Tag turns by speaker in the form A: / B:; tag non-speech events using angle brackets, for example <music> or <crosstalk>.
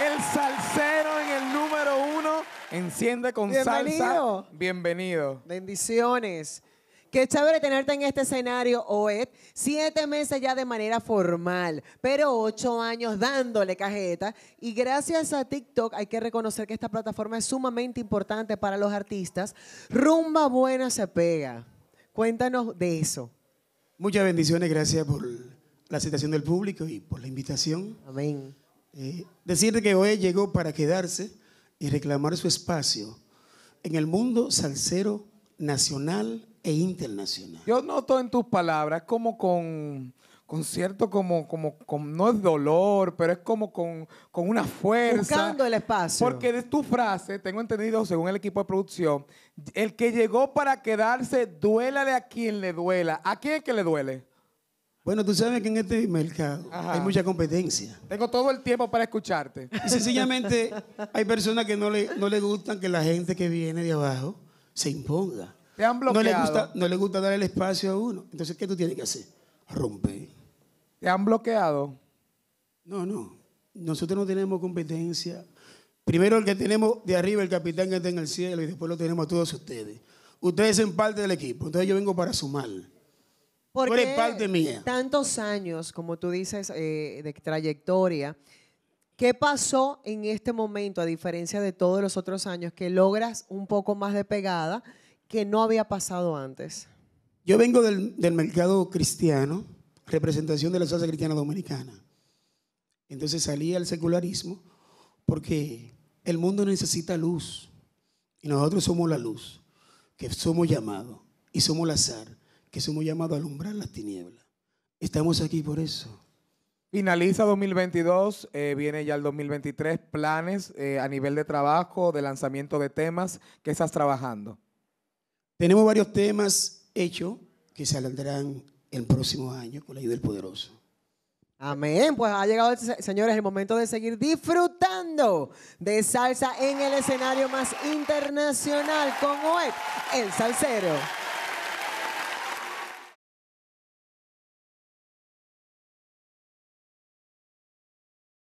A: el salsero en el número uno. Enciende con salsa. Bienvenido. Bendiciones. Qué chévere tenerte en este escenario, Oed. Siete meses ya de manera formal, pero ocho años dándole cajeta. Y gracias a TikTok hay que reconocer que esta plataforma es sumamente importante para los artistas. Rumba buena se pega. Cuéntanos de eso. Muchas bendiciones, gracias por la aceptación del público y por la invitación. Amén. Eh,
B: decir que hoy llegó para quedarse y reclamar su espacio en el mundo
C: salsero nacional e internacional. Yo noto en tus palabras como con, cierto, como, como, no es dolor, pero es como con, una fuerza. Buscando el espacio. Porque de tu frase, tengo entendido, según el equipo de producción, el que llegó para quedarse, de a quien le duela. ¿A quién es que le duele?
B: Bueno, tú sabes que en este mercado hay mucha competencia.
C: Tengo todo el tiempo para
B: escucharte. sencillamente <laughs> hay personas que no le, no gustan que la gente que viene de abajo se imponga. Te han bloqueado. No le, gusta, no le gusta dar el espacio a uno. Entonces, ¿qué tú tienes que hacer? Romper. ¿Te han bloqueado? No, no. Nosotros no tenemos competencia. Primero el que tenemos de arriba, el capitán que está en el cielo, y después lo tenemos todos ustedes. Ustedes son parte del equipo. Entonces yo vengo para sumar.
A: Porque parte mía. Tantos años, como tú dices, eh, de trayectoria. ¿Qué pasó en este momento, a diferencia de todos los otros años, que logras un poco más de pegada que no había pasado antes?
B: Yo vengo del, mercado cristiano, representación de la sociedad cristiana dominicana. Entonces salí al secularismo porque el mundo necesita luz y nosotros somos la luz, que somos llamados y somos la sal que somos llamados a alumbrar las tinieblas. Estamos aquí por eso.
C: Finaliza 2022, eh, viene ya el 2023, planes eh, a nivel de trabajo, de lanzamiento de temas, ¿qué estás trabajando?
A: Tenemos varios temas hechos que se saldrán el próximo año con la ayuda del Poderoso. Amén. Pues ha llegado, señores, el momento de seguir disfrutando de salsa en el escenario más internacional con OEP, el salsero.